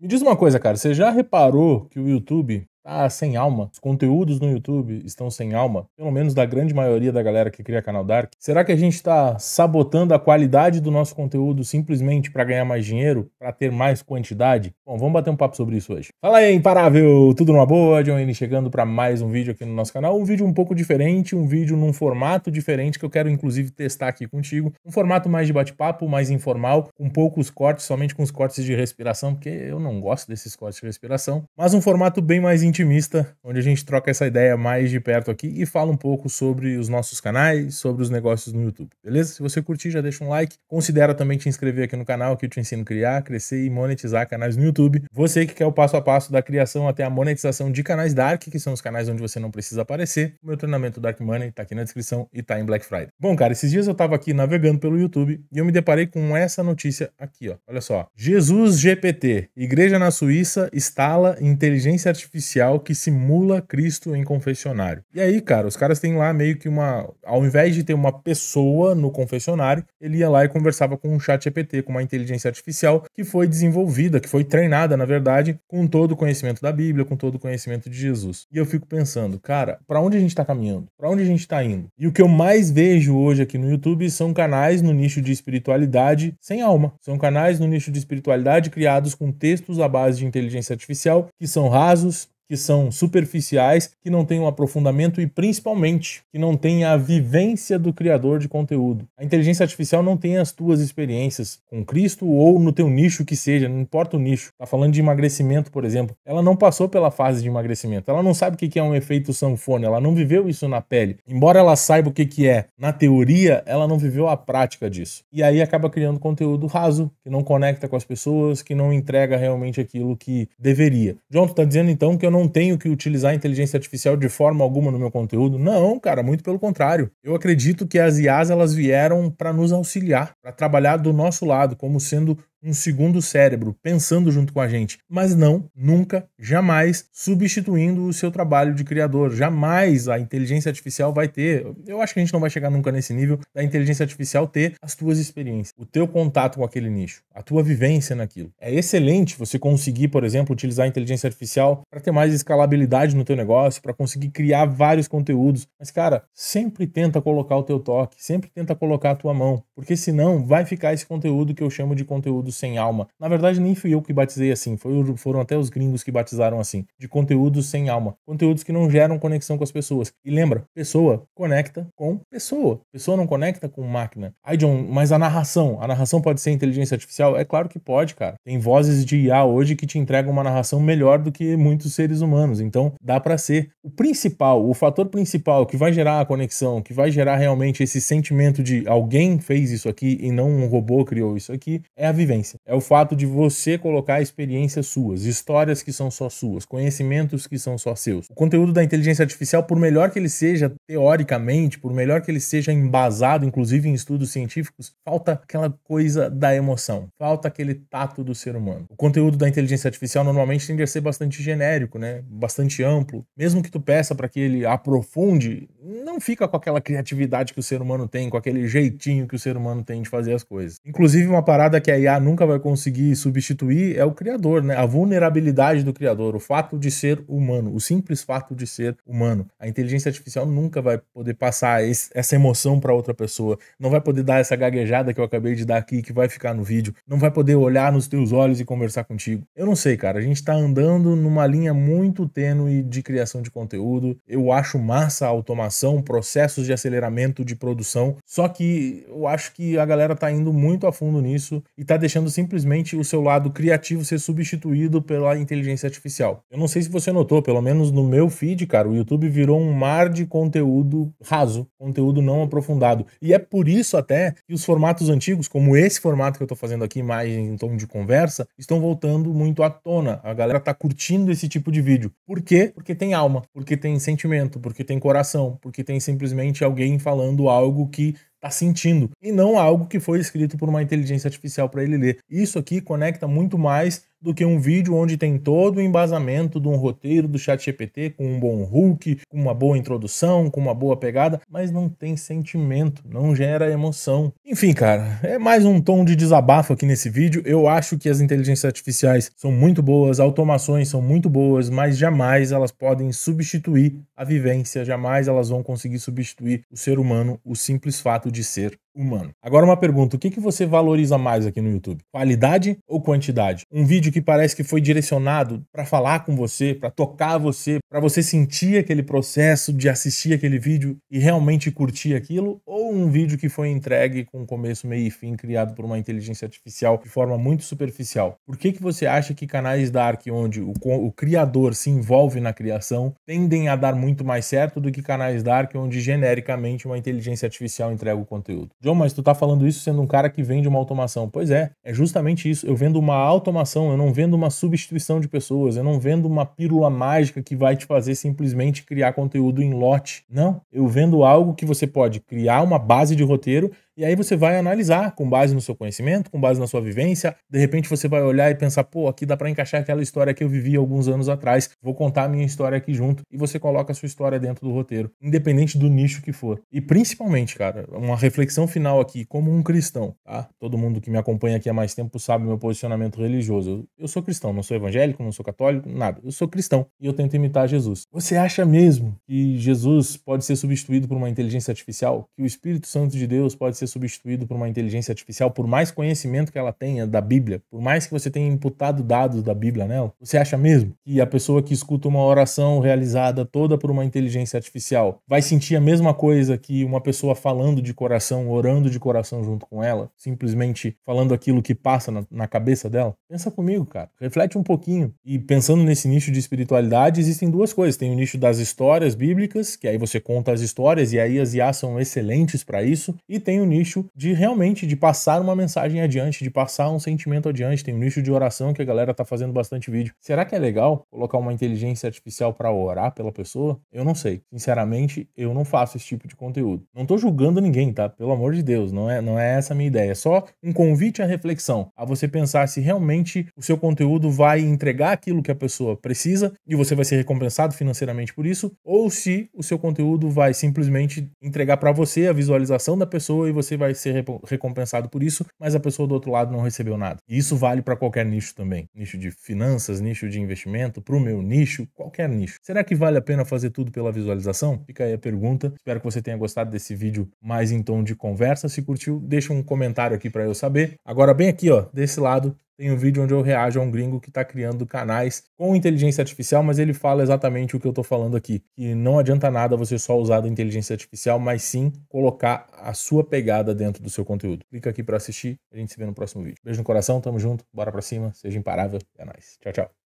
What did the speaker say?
Me diz uma coisa, cara, você já reparou que o YouTube tá sem alma? Os conteúdos no YouTube estão sem alma? Pelo menos da grande maioria da galera que cria canal Dark. Será que a gente está sabotando a qualidade do nosso conteúdo simplesmente para ganhar mais dinheiro, para ter mais quantidade? Bom, vamos bater um papo sobre isso hoje. Fala aí, imparável! Tudo numa boa? John N chegando para mais um vídeo aqui no nosso canal. Um vídeo um pouco diferente, um vídeo num formato diferente que eu quero inclusive testar aqui contigo. Um formato mais de bate-papo, mais informal, com poucos cortes, somente com os cortes de respiração, porque eu não gosto desses cortes de respiração, mas um formato bem mais intimista, onde a gente troca essa ideia mais de perto aqui e fala um pouco sobre os nossos canais, sobre os negócios no YouTube, beleza? Se você curtir, já deixa um like. Considera também te inscrever aqui no canal, que eu te ensino a criar, crescer e monetizar canais no YouTube. Você que quer o passo a passo da criação até a monetização de canais Dark, que são os canais onde você não precisa aparecer, o meu treinamento Dark Money tá aqui na descrição e tá em Black Friday. Bom, cara, esses dias eu tava aqui navegando pelo YouTube e eu me deparei com essa notícia aqui, ó. Olha só. Jesus GPT, Igreja na Suíça instala inteligência artificial que simula Cristo em confessionário. E aí, cara, os caras têm lá meio que uma. Ao invés de ter uma pessoa no confessionário, ele ia lá e conversava com um chat EPT, com uma inteligência artificial que foi desenvolvida, que foi treinada, na verdade, com todo o conhecimento da Bíblia, com todo o conhecimento de Jesus. E eu fico pensando, cara, para onde a gente tá caminhando? Para onde a gente tá indo? E o que eu mais vejo hoje aqui no YouTube são canais no nicho de espiritualidade sem alma. São canais no nicho de espiritualidade criados com textos à base de inteligência artificial que são rasos, que são superficiais, que não têm um aprofundamento e principalmente que não têm a vivência do criador de conteúdo. A inteligência artificial não tem as tuas experiências com Cristo ou no teu nicho que seja, não importa o nicho. Tá falando de emagrecimento, por exemplo. Ela não passou pela fase de emagrecimento. Ela não sabe o que é um efeito sanfona, ela não viveu isso na pele. Embora ela saiba o que é na teoria, ela não viveu a prática disso. E aí acaba criando conteúdo raso, que não conecta com as pessoas, que não entrega realmente aquilo que deveria. John, tu tá dizendo então que eu não não tenho que utilizar inteligência artificial de forma alguma no meu conteúdo. Não, cara, muito pelo contrário. Eu acredito que as IAs elas vieram para nos auxiliar, para trabalhar do nosso lado, como sendo um segundo cérebro pensando junto com a gente, mas não, nunca, jamais substituindo o seu trabalho de criador. Jamais a inteligência artificial vai ter, eu acho que a gente não vai chegar nunca nesse nível da inteligência artificial ter as tuas experiências, o teu contato com aquele nicho, a tua vivência naquilo. É excelente você conseguir, por exemplo, utilizar a inteligência artificial para ter mais escalabilidade no teu negócio, para conseguir criar vários conteúdos, mas cara, sempre tenta colocar o teu toque, sempre tenta colocar a tua mão, porque senão vai ficar esse conteúdo que eu chamo de conteúdo conteúdo sem alma. Na verdade, nem fui eu que batizei assim, foram até os gringos que batizaram assim, de conteúdos sem alma, conteúdos que não geram conexão com as pessoas. E lembra, pessoa conecta com pessoa, pessoa não conecta com máquina. Ai, John, mas a narração, a narração pode ser inteligência artificial? É claro que pode, cara. Tem vozes de IA hoje que te entregam uma narração melhor do que muitos seres humanos, então dá para ser. O principal, o fator principal que vai gerar a conexão, que vai gerar realmente esse sentimento de alguém fez isso aqui e não um robô criou isso aqui, é a vivência é o fato de você colocar experiências suas, histórias que são só suas, conhecimentos que são só seus. O conteúdo da inteligência artificial, por melhor que ele seja teoricamente, por melhor que ele seja embasado, inclusive em estudos científicos, falta aquela coisa da emoção, falta aquele tato do ser humano. O conteúdo da inteligência artificial normalmente tende a ser bastante genérico, né? Bastante amplo. Mesmo que tu peça para que ele aprofunde, não fica com aquela criatividade que o ser humano tem, com aquele jeitinho que o ser humano tem de fazer as coisas. Inclusive uma parada que a IA nunca vai conseguir substituir é o criador, né? A vulnerabilidade do criador, o fato de ser humano, o simples fato de ser humano. A inteligência artificial nunca vai poder passar esse, essa emoção para outra pessoa, não vai poder dar essa gaguejada que eu acabei de dar aqui, que vai ficar no vídeo, não vai poder olhar nos teus olhos e conversar contigo. Eu não sei, cara, a gente tá andando numa linha muito tênue de criação de conteúdo. Eu acho massa a automação, processos de aceleramento de produção, só que eu acho que a galera tá indo muito a fundo nisso e tá deixando deixando simplesmente o seu lado criativo ser substituído pela inteligência artificial. Eu não sei se você notou, pelo menos no meu feed, cara, o YouTube virou um mar de conteúdo raso, conteúdo não aprofundado. E é por isso até que os formatos antigos, como esse formato que eu tô fazendo aqui, mais em tom de conversa, estão voltando muito à tona. A galera tá curtindo esse tipo de vídeo. Por quê? Porque tem alma, porque tem sentimento, porque tem coração, porque tem simplesmente alguém falando algo que está sentindo, e não algo que foi escrito por uma inteligência artificial para ele ler. Isso aqui conecta muito mais do que um vídeo onde tem todo o embasamento de um roteiro do chat GPT com um bom hook, com uma boa introdução, com uma boa pegada, mas não tem sentimento, não gera emoção. Enfim, cara, é mais um tom de desabafo aqui nesse vídeo. Eu acho que as inteligências artificiais são muito boas, automações são muito boas, mas jamais elas podem substituir a vivência, jamais elas vão conseguir substituir o ser humano, o simples fato de ser humano. Agora uma pergunta, o que, que você valoriza mais aqui no YouTube? Qualidade ou quantidade? Um vídeo que parece que foi direcionado para falar com você, para tocar você, para você sentir aquele processo de assistir aquele vídeo e realmente curtir aquilo, ou um vídeo que foi entregue com começo, meio e fim, criado por uma inteligência artificial de forma muito superficial? Por que, que você acha que canais Dark, onde o, o criador se envolve na criação, tendem a dar muito mais certo do que canais Dark, onde genericamente uma inteligência artificial entrega o conteúdo? De João, mas tu tá falando isso sendo um cara que vende uma automação. Pois é, é justamente isso. Eu vendo uma automação, eu não vendo uma substituição de pessoas, eu não vendo uma pílula mágica que vai te fazer simplesmente criar conteúdo em lote. Não, eu vendo algo que você pode criar uma base de roteiro e aí você vai analisar com base no seu conhecimento, com base na sua vivência. De repente você vai olhar e pensar, pô, aqui dá para encaixar aquela história que eu vivi alguns anos atrás. Vou contar a minha história aqui junto e você coloca a sua história dentro do roteiro, independente do nicho que for. E principalmente, cara, uma reflexão final aqui como um cristão, tá? Todo mundo que me acompanha aqui há mais tempo sabe meu posicionamento religioso. Eu sou cristão, não sou evangélico, não sou católico, nada. Eu sou cristão e eu tento imitar Jesus. Você acha mesmo que Jesus pode ser substituído por uma inteligência artificial? Que o Espírito Santo de Deus pode ser substituído por uma inteligência artificial, por mais conhecimento que ela tenha da Bíblia, por mais que você tenha imputado dados da Bíblia nela, você acha mesmo que a pessoa que escuta uma oração realizada toda por uma inteligência artificial vai sentir a mesma coisa que uma pessoa falando de coração, orando de coração junto com ela, simplesmente falando aquilo que passa na, na cabeça dela? Pensa comigo, cara. Reflete um pouquinho. E pensando nesse nicho de espiritualidade, existem duas coisas. Tem o nicho das histórias bíblicas, que aí você conta as histórias e aí as IA são excelentes para isso, e tem o nicho nicho de realmente de passar uma mensagem adiante, de passar um sentimento adiante. Tem um nicho de oração que a galera tá fazendo bastante vídeo. Será que é legal colocar uma inteligência artificial para orar pela pessoa? Eu não sei. Sinceramente, eu não faço esse tipo de conteúdo. Não tô julgando ninguém, tá? Pelo amor de Deus, não é, não é essa a minha ideia. É só um convite à reflexão, a você pensar se realmente o seu conteúdo vai entregar aquilo que a pessoa precisa e você vai ser recompensado financeiramente por isso, ou se o seu conteúdo vai simplesmente entregar para você a visualização da pessoa e você você vai ser recompensado por isso, mas a pessoa do outro lado não recebeu nada. E isso vale para qualquer nicho também. Nicho de finanças, nicho de investimento, para o meu nicho, qualquer nicho. Será que vale a pena fazer tudo pela visualização? Fica aí a pergunta. Espero que você tenha gostado desse vídeo mais em tom de conversa. Se curtiu, deixa um comentário aqui para eu saber. Agora, bem aqui, ó, desse lado, tem um vídeo onde eu reajo a um gringo que está criando canais com inteligência artificial, mas ele fala exatamente o que eu estou falando aqui. Que não adianta nada você só usar da inteligência artificial, mas sim colocar a sua pegada dentro do seu conteúdo. Clica aqui para assistir, a gente se vê no próximo vídeo. Beijo no coração, tamo junto, bora para cima, seja imparável, é nóis. Tchau, tchau.